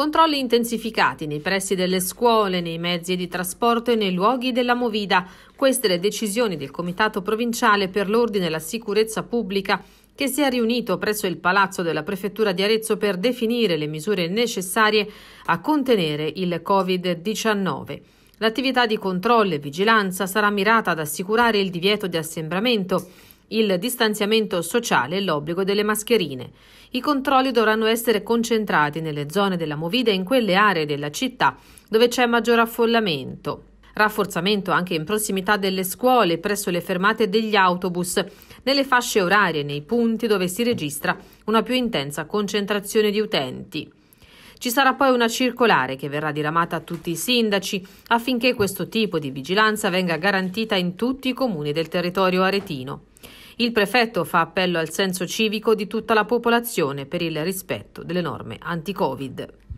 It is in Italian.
Controlli intensificati nei pressi delle scuole, nei mezzi di trasporto e nei luoghi della movida. Queste le decisioni del Comitato Provinciale per l'Ordine e la Sicurezza Pubblica che si è riunito presso il Palazzo della Prefettura di Arezzo per definire le misure necessarie a contenere il Covid-19. L'attività di controllo e vigilanza sarà mirata ad assicurare il divieto di assembramento il distanziamento sociale e l'obbligo delle mascherine. I controlli dovranno essere concentrati nelle zone della Movida e in quelle aree della città dove c'è maggior affollamento. Rafforzamento anche in prossimità delle scuole, presso le fermate degli autobus, nelle fasce orarie, nei punti dove si registra una più intensa concentrazione di utenti. Ci sarà poi una circolare che verrà diramata a tutti i sindaci affinché questo tipo di vigilanza venga garantita in tutti i comuni del territorio aretino. Il prefetto fa appello al senso civico di tutta la popolazione per il rispetto delle norme anti-Covid.